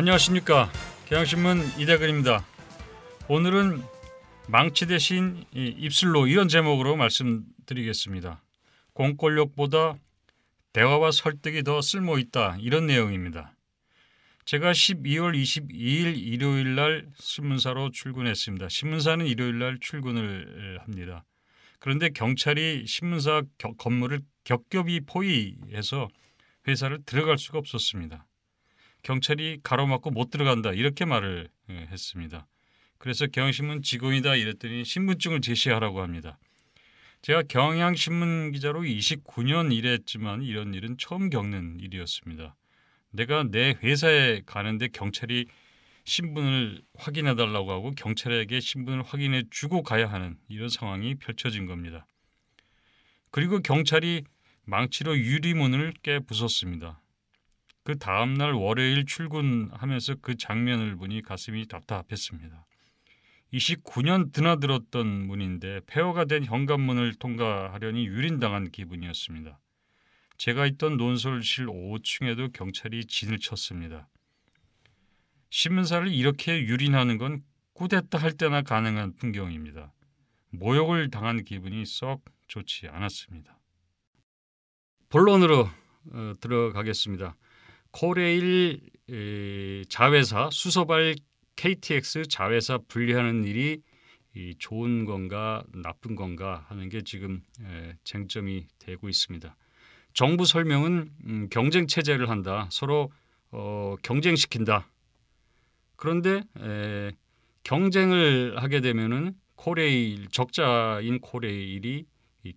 안녕하십니까. 경향신문 이대근입니다. 오늘은 망치 대신 입술로 이런 제목으로 말씀드리겠습니다. 공권력보다 대화와 설득이 더 쓸모 있다. 이런 내용입니다. 제가 12월 22일 일요일 날 신문사로 출근했습니다. 신문사는 일요일 날 출근을 합니다. 그런데 경찰이 신문사 겨, 건물을 겹겹이 포위해서 회사를 들어갈 수가 없었습니다. 경찰이 가로막고 못 들어간다 이렇게 말을 예, 했습니다. 그래서 경향신문 직원이다 이랬더니 신분증을 제시하라고 합니다. 제가 경향신문 기자로 29년 일했지만 이런 일은 처음 겪는 일이었습니다. 내가 내 회사에 가는데 경찰이 신분을 확인해 달라고 하고 경찰에게 신분을 확인해 주고 가야 하는 이런 상황이 펼쳐진 겁니다. 그리고 경찰이 망치로 유리문을 깨 부쉈습니다. 그 다음 날 월요일 출근하면서 그 장면을 보니 가슴이 답답했습니다. 29년 드나들었던 문인데 폐허가 된 현관문을 통과하려니 유린당한 기분이었습니다. 제가 있던 논설실 5층에도 경찰이 진을 쳤습니다. 신문사를 이렇게 유린하는 건 꾸댔다 할 때나 가능한 풍경입니다. 모욕을 당한 기분이 썩 좋지 않았습니다. 본론으로 어, 들어가겠습니다. 코레일 자회사 수소발 KTX 자회사 분리하는 일이 좋은 건가 나쁜 건가 하는 게 지금 쟁점이 되고 있습니다. 정부 설명은 음, 경쟁 체제를 한다. 서로 어, 경쟁시킨다. 그런데 경쟁을 하게 되면은 코레일 적자인 코레일이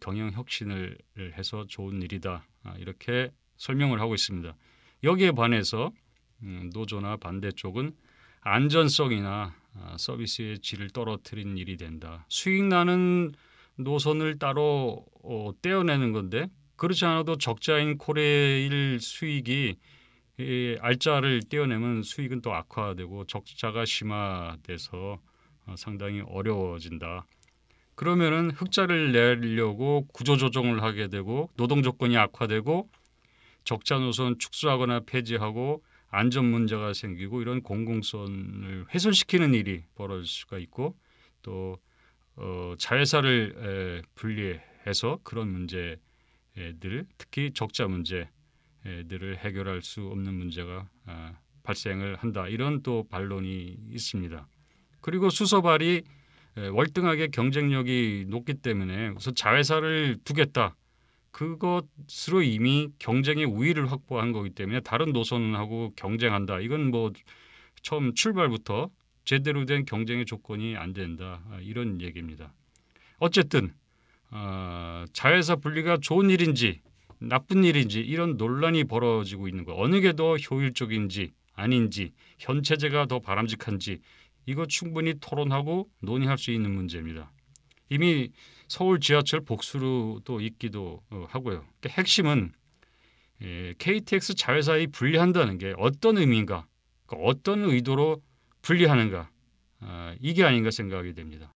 경영 혁신을 해서 좋은 일이다. 아, 이렇게 설명을 하고 있습니다. 여기에 반해서 음, 노조나 반대쪽은 안전성이나 아, 서비스의 질을 떨어뜨린 일이 된다. 수익 나는 노선을 따로 어, 떼어내는 건데 그렇지 않아도 적자인 코레일 수익이 이 알짜를 떼어내면 수익은 또 악화되고 적자가 심화돼서 어, 상당히 어려워진다. 그러면은 흑자를 내려고 구조 조정을 하게 되고 노동 조건이 악화되고 적자 노선 축소하거나 폐지하고 안전 문제가 생기고 이런 공공성을 훼손시키는 일이 벌어질 수가 있고 또 어, 자회사를 에, 분리해서 그런 문제들 특히 적자 문제들을 해결할 수 없는 문제가 아, 발생을 한다 이런 또 반론이 있습니다. 그리고 수소발이 월등하게 경쟁력이 높기 때문에 우선 자회사를 두겠다 그것으로 이미 경쟁의 우위를 확보한 거기 때문에 다른 노선하고 경쟁한다. 이건 뭐 처음 출발부터 제대로 된 경쟁의 조건이 안 된다. 아, 이런 얘기입니다. 어쨌든 어, 자회사 분리가 좋은 일인지 나쁜 일인지 이런 논란이 벌어지고 있는 거 어느 게 더 효율적인지 아닌지 현 체제가 더 바람직한지 이거 충분히 토론하고 논의할 수 있는 문제입니다. 이미 서울 지하철 복수로 도 있기도 어, 하고요. 그러니까 핵심은 KTX 예, 자회사에 분리한다는 게 어떤 의미인가, 그러니까 어떤 의도로 분리하는가 아, 이게 아닌가 생각이 됩니다.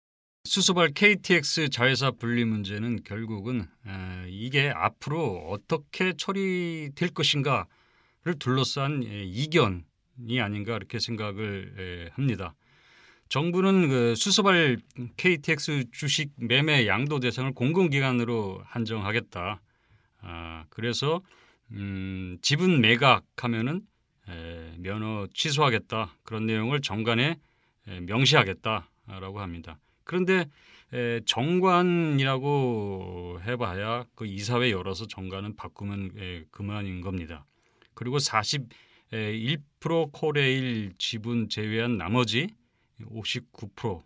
수소발 KTX 자회사 분리 문제는 결국은 아, 이게 앞으로 어떻게 처리될 것인가를 둘러싼 예, 이견이 아닌가 이렇게 생각을 예, 합니다. 정부는 그 수소발 KTX 주식 매매 양도 대상을 공공기관으로 한정하겠다. 아, 그래서 음, 지분 매각하면은 에, 면허 취소하겠다 그런 내용을 정관에 에, 명시하겠다라고 합니다. 그런데 에, 정관이라고 해봐야 그 이사회 열어서 정관은 바꾸면 에, 그만인 겁니다. 그리고 41% 코레일 지분 제외한 나머지 59%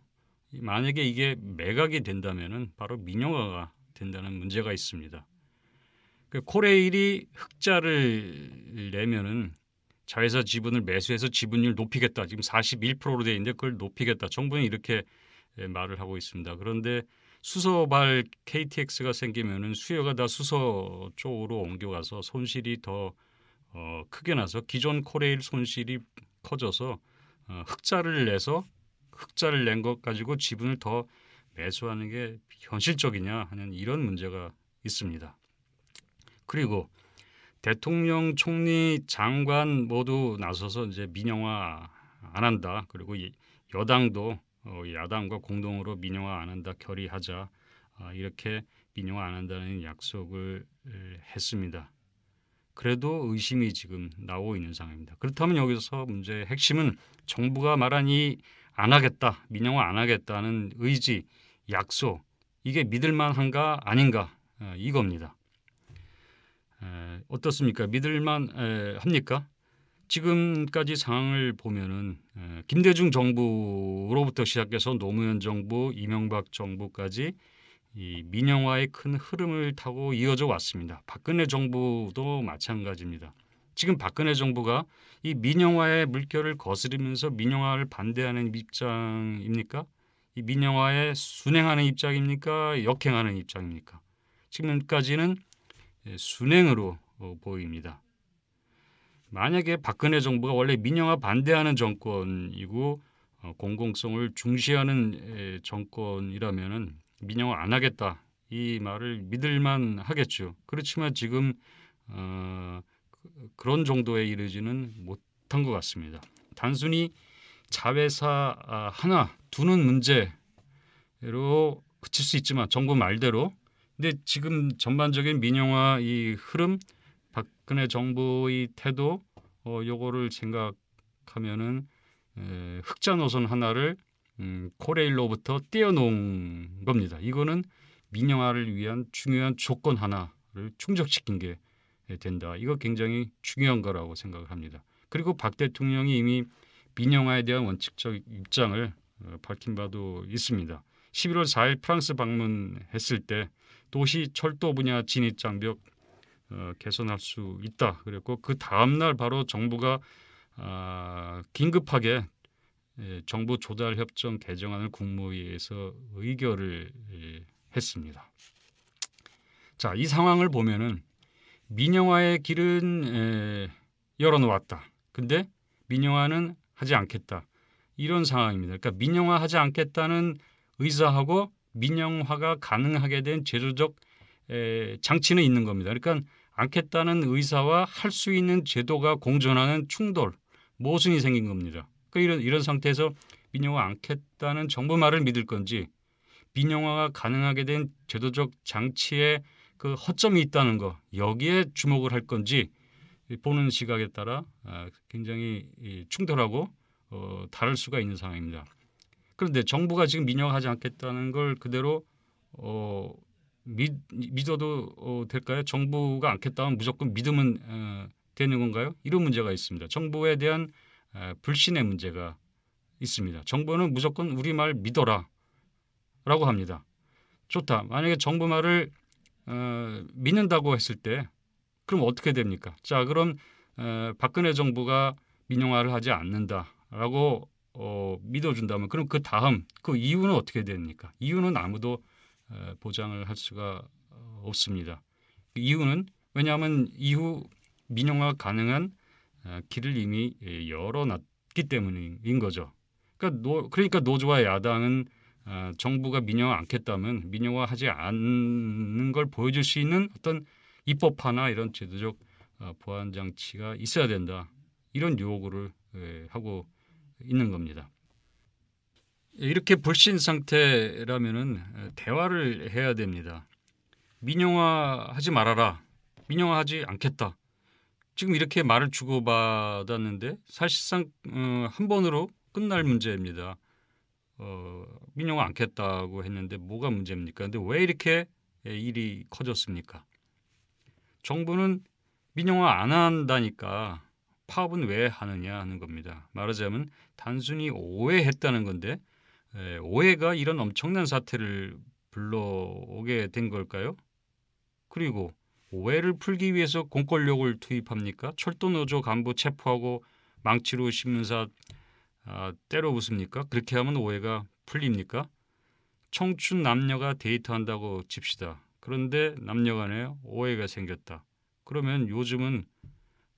만약에 이게 매각이 된다면은 바로 민영화가 된다는 문제가 있습니다. 그 코레일이 흑자를 내면은 자회사 지분을 매수해서 지분율 높이겠다. 지금 41%로 돼 있는데 그걸 높이겠다. 정부는 이렇게 예, 말을 하고 있습니다. 그런데 수소발 KTX가 생기면은 수요가 다 수소 쪽으로 옮겨가서 손실이 더 어, 크게 나서 기존 코레일 손실이 커져서 어, 흑자를 내서 흑자를 낸 것 가지고 지분을 더 매수하는 게 현실적이냐 하는 이런 문제가 있습니다. 그리고 대통령, 총리, 장관 모두 나서서 이제 민영화 안 한다. 그리고 여당도 어, 야당과 공동으로 민영화 안 한다 결의하자 아, 이렇게 민영화 안 한다는 약속을 했습니다. 그래도 의심이 지금 나오고 있는 상황입니다. 그렇다면 여기서 문제의 핵심은 정부가 말한 이안 하겠다, 민영화 안 하겠다는 의지, 약속 이게 믿을만한가 아닌가 어, 이겁니다. 에, 어떻습니까? 믿을만 에, 합니까? 지금까지 상황을 보면은 김대중 정부로부터 시작해서 노무현 정부, 이명박 정부까지 이 민영화의 큰 흐름을 타고 이어져 왔습니다. 박근혜 정부도 마찬가지입니다. 지금 박근혜 정부가 이 민영화의 물결을 거스르면서 민영화를 반대하는 입장입니까? 이 민영화에 순행하는 입장입니까? 역행하는 입장입니까? 지금까지는 예, 순행으로 어, 보입니다. 만약에 박근혜 정부가 원래 민영화 반대하는 정권이고 어, 공공성을 중시하는 정권이라면 민영화 안 하겠다 이 말을 믿을만 하겠죠. 그렇지만 지금 어, 그런 정도에 이르지는 못한 것 같습니다. 단순히 자회사 아, 하나 두는 문제로 그칠 수 있지만 정부 말대로 근데 지금 전반적인 민영화 이 흐름 박근혜 정부의 태도 어 요거를 생각하면은 에, 흑자 노선 하나를 음, 코레일로부터 떼어놓은 겁니다. 이거는 민영화를 위한 중요한 조건 하나를 충족시킨 게 예, 된다. 이거 굉장히 중요한 거라고 생각을 합니다. 그리고 박 대통령이 이미 민영화에 대한 원칙적 입장을 어, 밝힌 바도 있습니다. 11월 4일 프랑스 방문했을 때 도시 철도 분야 진입 장벽 어, 개선할 수 있다. 그리고그 다음 날 바로 정부가 아, 긴급하게 예, 정부 조달 협정 개정안을 국무위에서 의결을 예, 했습니다. 자, 이 상황을 보면은 민영화의 길은 에, 열어놓았다. 근데 민영화는 하지 않겠다. 이런 상황입니다. 그러니까 민영화 하지 않겠다는 의사하고 민영화가 가능하게 된 제도적 에, 장치는 있는 겁니다. 그러니까 않겠다는 의사와 할 수 있는 제도가 공존하는 충돌, 모순이 생긴 겁니다. 그러니까 이런 이런 상태에서 민영화 않겠다는 정부 말을 믿을 건지 민영화가 가능하게 된 제도적 장치에 그 허점이 있다는 거 여기에 주목을 할 건지 보는 시각에 따라 아, 굉장히 충돌하고 어, 다를 수가 있는 상황입니다. 그런데 정부가 지금 민영하지 않겠다는 걸 그대로 어, 믿, 믿어도 어, 될까요? 정부가 않겠다면 무조건 믿으면 어, 되는 건가요? 이런 문제가 있습니다. 정부에 대한 에, 아, 불신의 문제가 있습니다. 정부는 무조건 우리 말 믿어라 라고 합니다. 좋다. 만약에 정부 말을 어, 믿는다고 했을 때 그럼 어떻게 됩니까? 자 그럼 어, 박근혜 정부가 민영화를 하지 않는다라고 어, 믿어준다면 그럼 그 다음 그 이유는 어떻게 됩니까? 이유는 아무도 어, 보장을 할 수가 없습니다. 그 이유는 왜냐하면 이후 민영화 가능한 어, 길을 이미 열어놨기 때문인 거죠. 그러니까, 노, 그러니까 노조와 야당은 어, 정부가 민영화 않겠다면 민영화하지 않는 걸 보여줄 수 있는 어떤 입법화나 이런 제도적 어, 보완 장치가 있어야 된다 이런 요구를 예, 하고 있는 겁니다. 이렇게 불신 상태라면은 어, 대화를 해야 됩니다. 민영화 하지 말아라. 민영화 하지 않겠다. 지금 이렇게 말을 주고받았는데 사실상 한 번으로 끝날 문제입니다. 어, 민영화 않겠다고 했는데 뭐가 문제입니까? 근데 왜 이렇게 예, 일이 커졌습니까? 정부는 민영화 안 한다니까 파업은 왜 하느냐 하는 겁니다. 말하자면 단순히 오해했다는 건데 에, 예, 오해가 이런 엄청난 사태를 불러오게 된 걸까요? 그리고 오해를 풀기 위해서 공권력을 투입합니까? 철도노조 간부 체포하고 망치로 심사 아, 때로 웃습니까? 그렇게 하면 오해가 풀립니까? 청춘 남녀가 데이트한다고 칩시다. 그런데 남녀 간에 오해가 생겼다. 그러면 요즘은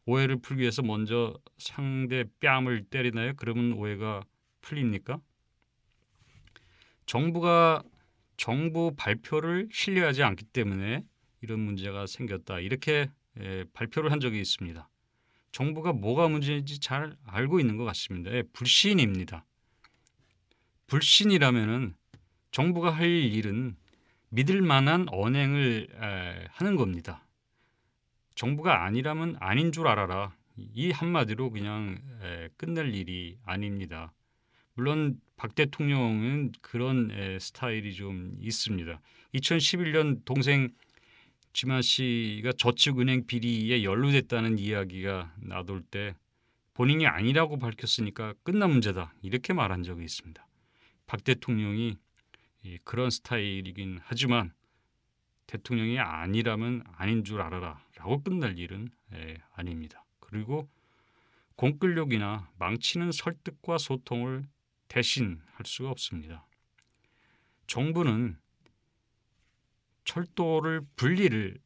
오해를 풀기 위해서 먼저 상대 뺨을 때리나요? 그러면 오해가 풀립니까? 정부가 정부 발표를 신뢰하지 않기 때문에 이런 문제가 생겼다. 이렇게 발표를 한 적이 있습니다. 정부가 뭐가 문제인지 잘 알고 있는 것 같습니다. 예, 불신입니다. 불신이라면은 정부가 할 일은 믿을 만한 언행을 하는 겁니다. 정부가 아니라면 아닌 줄 알아라. 이 한마디로 그냥 끝낼 일이 아닙니다. 물론 박 대통령은 그런 스타일이 좀 있습니다. 2011년 동생 지마 씨가 저축은행 비리에 연루됐다는 이야기가 나돌 때 본인이 아니라고 밝혔으니까 끝난 문제다 이렇게 말한 적이 있습니다. 박 대통령이 예, 그런 스타일이긴 하지만 대통령이 아니라면 아닌 줄 알아라 라고 끝날 일은 예, 아닙니다. 그리고 공권력이나 망치는 설득과 소통을 대신 할 수가 없습니다. 정부는 철도를 분리를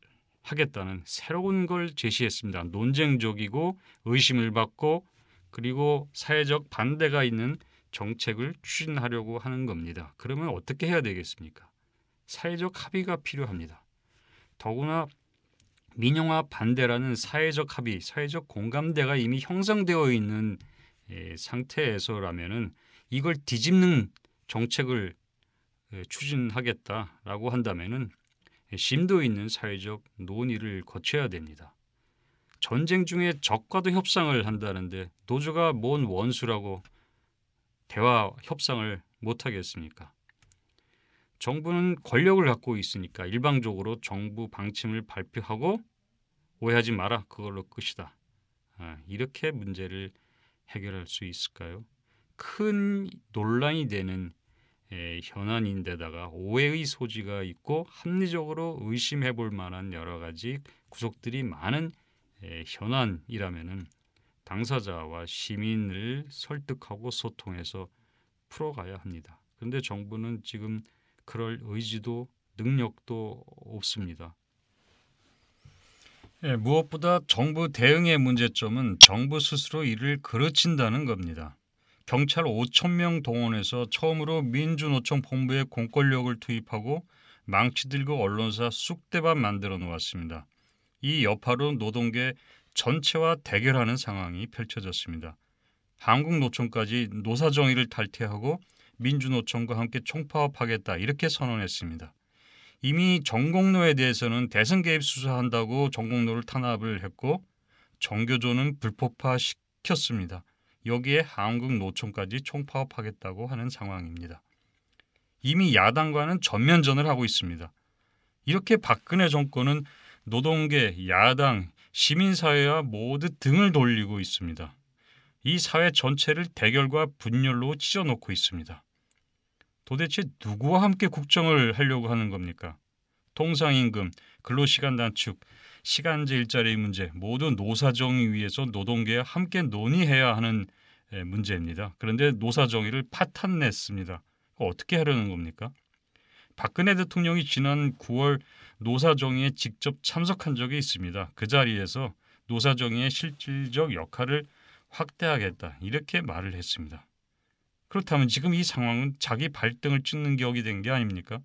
하겠다는 새로운 걸 제시했습니다. 논쟁적이고 의심을 받고 그리고 사회적 반대가 있는 정책을 추진하려고 하는 겁니다. 그러면 어떻게 해야 되겠습니까? 사회적 합의가 필요합니다. 더구나 민영화 반대라는 사회적 합의, 사회적 공감대가 이미 형성되어 있는 예, 상태에서라면 이걸 뒤집는 정책을 예, 추진하겠다라고 한다면은 심도 있는 사회적 논의를 거쳐야 됩니다. 전쟁 중에 적과도 협상을 한다는데 노조가 뭔 원수라고 대화 협상을 못 하겠습니까? 정부는 권력을 갖고 있으니까 일방적으로 정부 방침을 발표하고 오해하지 마라 그걸로 끝이다. 아, 이렇게 문제를 해결할 수 있을까요? 큰 논란이 되는 예, 현안인데다가 오해의 소지가 있고 합리적으로 의심해 볼 만한 여러 가지 구속들이 많은 예, 현안이라면은 당사자와 시민을 설득하고 소통해서 풀어가야 합니다. 그런데 정부는 지금 그럴 의지도 능력도 없습니다. 예, 무엇보다 정부 대응의 문제점은 정부 스스로 이를 그르친다는 겁니다. 경찰 5천 명 동원해서 처음으로 민주노총 본부에 공권력을 투입하고 망치 들고 언론사 쑥대밭 만들어 놓았습니다. 이 여파로 노동계 전체와 대결하는 상황이 펼쳐졌습니다. 한국노총까지 노사정의를 탈퇴하고 민주노총과 함께 총파업하겠다 이렇게 선언했습니다. 이미 전공로에 대해서는 대선 개입 수사한다고 전공로를 탄압을 했고 정교조는 불법화시켰습니다. 여기에 한국 노총까지 총파업하겠다고 하는 상황입니다. 이미 야당과는 전면전을 하고 있습니다. 이렇게 박근혜 정권은 노동계, 야당, 시민사회와 모두 등을 돌리고 있습니다. 이 사회 전체를 대결과 분열로 치어놓고 있습니다. 도대체 누구와 함께 국정을 하려고 하는 겁니까? 통상임금, 근로시간 단축, 시간제 일자리 문제 모두 노사정의위에서 노동계와 함께 논의해야 하는 문제입니다. 그런데 노사정의를 파탄냈습니다. 어떻게 하려는 겁니까? 박근혜 대통령이 지난 9월 노사정의에 직접 참석한 적이 있습니다. 그 자리에서 노사정의의 실질적 역할을 확대하겠다 이렇게 말을 했습니다. 그렇다면 지금 이 상황은 자기 발등을 찍는 격이 된 게 아닙니까?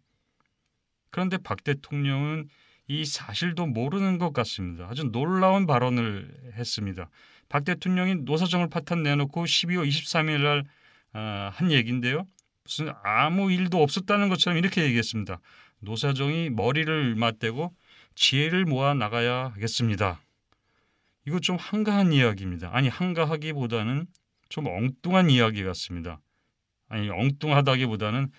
그런데 박 대통령은 이 사실도 모르는 것 같습니다. 아주 놀라운 발언을 했습니다. 박 대통령이 노사정을 파탄 내놓고 12월 23일 날한 아, 얘기인데요. 무슨 아무 일도 없었다는 것처럼 이렇게 얘기했습니다. 노사정이 머리를 맞대고 지혜를 모아 나가야 하겠습니다. 이거 좀 한가한 이야기입니다. 아니 한가하기보다는 좀 엉뚱한 이야기 같습니다. 아니 엉뚱하다기보다는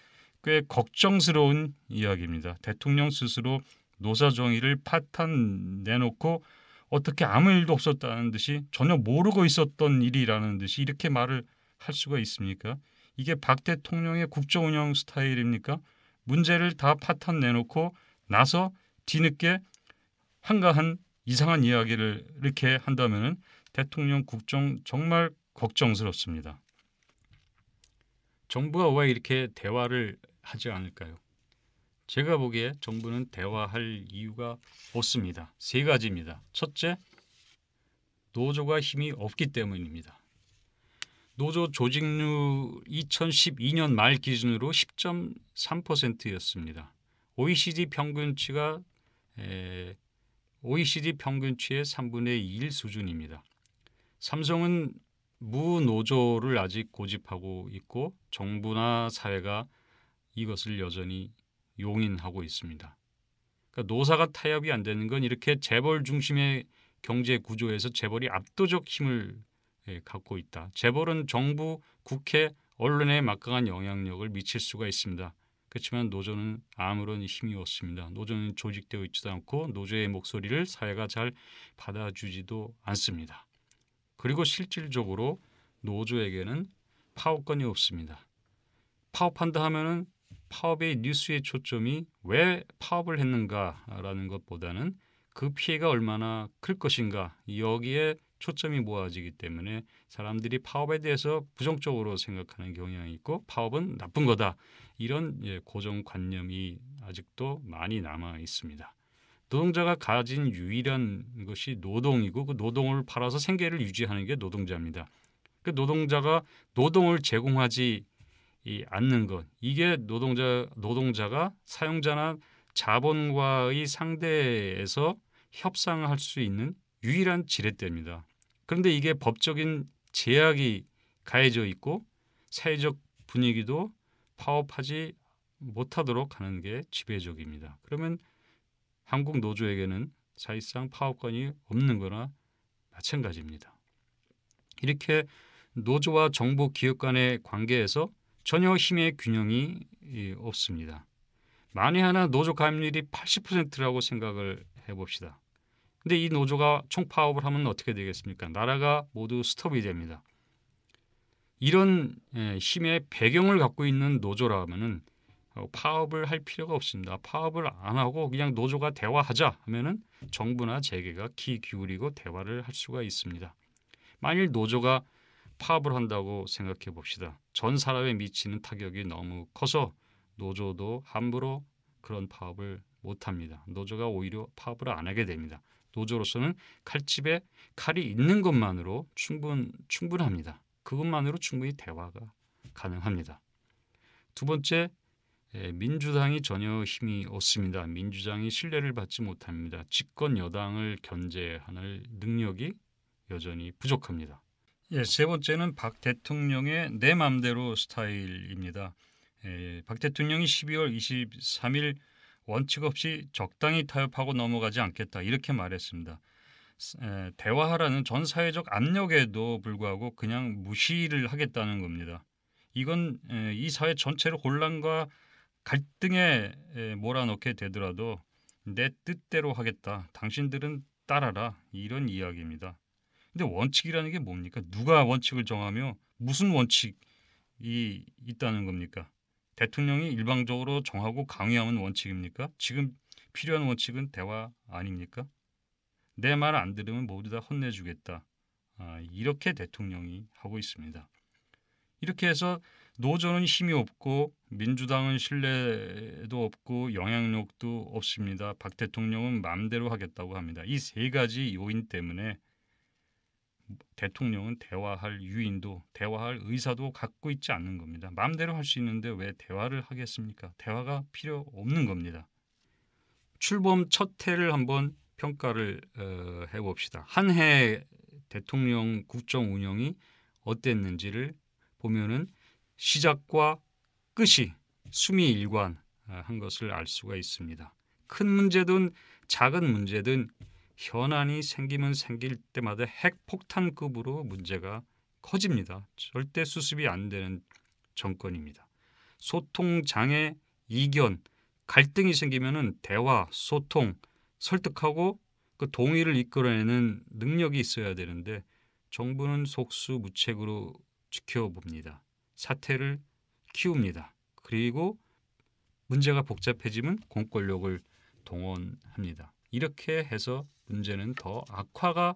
꽤 걱정스러운 이야기입니다. 대통령 스스로 노사 정의를 파탄 내놓고 어떻게 아무 일도 없었다는 듯이 전혀 모르고 있었던 일이라는 듯이 이렇게 말을 할 수가 있습니까? 이게 박 대통령의 국정 운영 스타일입니까? 문제를 다 파탄 내놓고 나서 뒤늦게 한가한 이상한 이야기를 이렇게 한다면 대통령 국정 정말 걱정스럽습니다. 정부가왜 이렇게 대화를 하지 않을까요? 제가 보기에 정부는 대화할 이유가 없습니다. 세 가지입니다. 첫째, 노조가 힘이 없기 때문입니다. 노조 조직률 2012년 말 기준으로 10.3%였습니다. OECD 평균치가 에, OECD 평균치의 3분의 1 수준입니다. 삼성은 무노조를 아직 고집하고 있고 정부나 사회가 이것을 여전히 용인하고 있습니다. 그러니까 노사가 타협이 안 되는 건 이렇게 재벌 중심의 경제 구조에서 재벌이 압도적 힘을 예, 갖고 있다. 재벌은 정부, 국회, 언론에 막강한 영향력을 미칠 수가 있습니다. 그렇지만 노조는 아무런 힘이 없습니다. 노조는 조직되어 있지도 않고 노조의 목소리를 사회가 잘 받아주지도 않습니다. 그리고 실질적으로 노조에게는 파업권이 없습니다. 파업한다 하면 파업의 뉴스의 초점이 왜 파업을 했는가라는 것보다는 그 피해가 얼마나 클 것인가 여기에 초점이 모아지기 때문에 사람들이 파업에 대해서 부정적으로 생각하는 경향이 있고 파업은 나쁜 거다 이런 예, 고정관념이 아직도 많이 남아 있습니다. 노동자가 가진 유일한 것이 노동이고 그 노동을 팔아서 생계를 유지하는 게 노동자입니다. 그 노동자가 노동을 제공하지 이 않는 것 이게 노동자 노동자가 사용자나 자본과의 상대에서 협상할 수 있는 유일한 지렛대입니다. 그런데 이게 법적인 제약이 가해져 있고 사회적 분위기도 파업하지 못하도록 하는 게 지배적입니다. 그러면 한국 노조에게는 사실상 파업권이 없는 거나 마찬가지입니다. 이렇게 노조와 정부 기업 간의 관계에서 전혀 힘의 균형이 없습니다. 만에 하나 노조 가입률이 80%라고 생각을 해봅시다. 근데 이 노조가 총파업을 하면 어떻게 되겠습니까? 나라가 모두 스톱이 됩니다. 이런 예, 힘의 배경을 갖고 있는 노조라면은 어, 파업을 할 필요가 없습니다. 파업을 안 하고 그냥 노조가 대화하자 하면은 정부나 재계가 귀 기울이고 대화를 할 수가 있습니다. 만일 노조가 파업을 한다고 생각해 봅시다. 전 사람에 미치는 타격이 너무 커서 노조도 함부로 그런 파업을 못합니다. 노조가 오히려 파업을 안 하게 됩니다. 노조로서는 칼집에 칼이 있는 것만으로 충분 충분합니다. 그것만으로 충분히 대화가 가능합니다. 두 번째 민주당이 전혀 힘이 없습니다. 민주당이 신뢰를 받지 못합니다. 집권 여당을 견제하는 능력이 여전히 부족합니다. 예, 세 번째는 박 대통령의 내 맘대로 스타일입니다. 예, 박 대통령이 12월 23일 원칙 없이 적당히 타협하고 넘어가지 않겠다 이렇게 말했습니다. 에, 대화하라는 전 사회적 압력에도 불구하고 그냥 무시를 하겠다는 겁니다. 이건 에, 이 사회 전체를 혼란과 갈등에 에, 몰아넣게 되더라도 내 뜻대로 하겠다. 당신들은 따라라. 이런 이야기입니다. 근데 원칙이라는 게 뭡니까? 누가 원칙을 정하며 무슨 원칙이 있다는 겁니까? 대통령이 일방적으로 정하고 강요하는 원칙입니까? 지금 필요한 원칙은 대화 아닙니까? 내 말 안 들으면 모두 다 혼내주겠다. 아, 이렇게 대통령이 하고 있습니다. 이렇게 해서 노조는 힘이 없고 민주당은 신뢰도 없고 영향력도 없습니다. 박 대통령은 마음대로 하겠다고 합니다. 이 세 가지 요인 때문에 대통령은 대화할 유인도 대화할 의사도 갖고 있지 않는 겁니다. 마음대로 할 수 있는데 왜 대화를 하겠습니까? 대화가 필요 없는 겁니다. 출범 첫 해를 한번 평가를 어, 해봅시다. 한 해 대통령 국정 운영이 어땠는지를 보면은 시작과 끝이 숨이 일관한 것을 알 수가 있습니다. 큰 문제든 작은 문제든 현안이 생기면 생길 때마다 핵폭탄급으로 문제가 커집니다. 절대 수습이 안 되는 정권입니다. 소통 장애, 이견, 갈등이 생기면은 대화, 소통, 설득하고 그 동의를 이끌어내는 능력이 있어야 되는데 정부는 속수무책으로 지켜봅니다. 사태를 키웁니다. 그리고 문제가 복잡해지면 공권력을 동원합니다. 이렇게 해서 문제는 더 악화가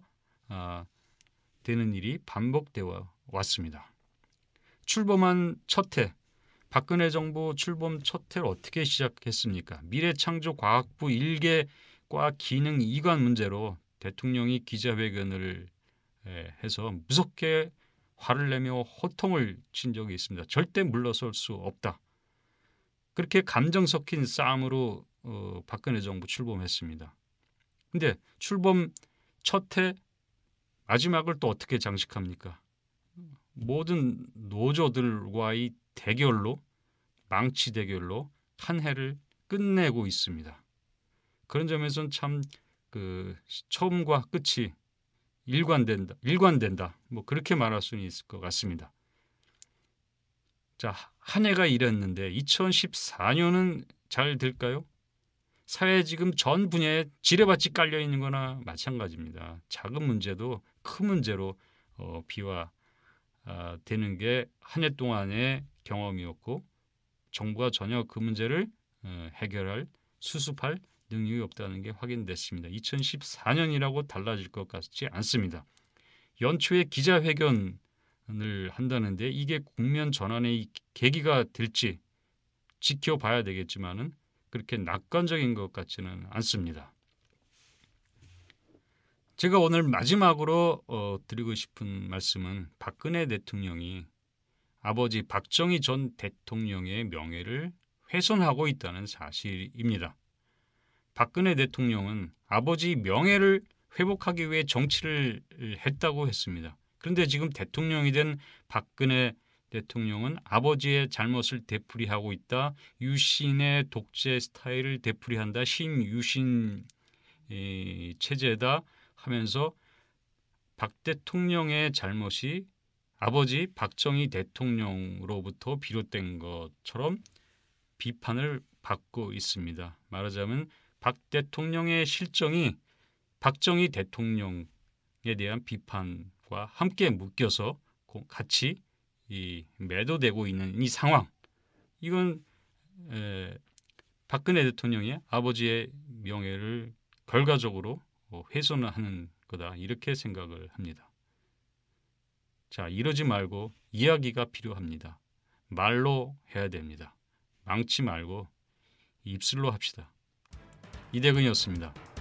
아, 되는 일이 반복되어 왔습니다. 출범한 첫 해, 박근혜 정부 출범 첫 해를 어떻게 시작했습니까? 미래창조과학부 일개과 기능 이관 문제로 대통령이 기자회견을 해서 무섭게 화를 내며 호통을 친 적이 있습니다. 절대 물러설 수 없다. 그렇게 감정 섞인 싸움으로 어, 박근혜 정부 출범했습니다. 근데 출범 첫해 마지막을 또 어떻게 장식합니까? 모든 노조들과의 대결로 망치 대결로 한 해를 끝내고 있습니다. 그런 점에서는 참그 처음과 끝이 일관된다, 일관된다. 뭐 그렇게 말할 수는 있을 것 같습니다. 자, 한 해가 이랬는데 2014년은 잘 될까요? 사회 지금 전 분야에 지뢰밭이 깔려 있는 거나 마찬가지입니다. 작은 문제도 큰 문제로 어, 비화되는 아, 게한 해 동안의 경험이었고 정부가 전혀 그 문제를 어, 해결할 수습할 능력이 없다는 게 확인됐습니다. 2014년이라고 달라질 것 같지 않습니다. 연초에 기자회견을 한다는데 이게 국면 전환의 계기가 될지 지켜봐야 되겠지만은 그렇게 낙관적인 것 같지는 않습니다. 제가 오늘 마지막으로 어, 드리고 싶은 말씀은 박근혜 대통령이 아버지 박정희 전 대통령의 명예를 훼손하고 있다는 사실입니다. 박근혜 대통령은 아버지 명예를 회복하기 위해 정치를 했다고 했습니다. 그런데 지금 대통령이 된 박근혜 대통령은 아버지의 잘못을 되풀이하고 있다. 유신의 독재 스타일을 되풀이한다. 신유신 체제다 하면서 박 대통령의 잘못이 아버지 박정희 대통령으로부터 비롯된 것처럼 비판을 받고 있습니다. 말하자면 박 대통령의 실정이 박정희 대통령에 대한 비판과 함께 묶여서 같이 이 매도되고 있는 이 상황 이건 에, 박근혜 대통령의 아버지의 명예를 결과적으로 어, 훼손하는 거다 이렇게 생각을 합니다. 자 이러지 말고 이야기가 필요합니다. 말로 해야 됩니다. 망치 말고 입술로 합시다. 이대근이었습니다.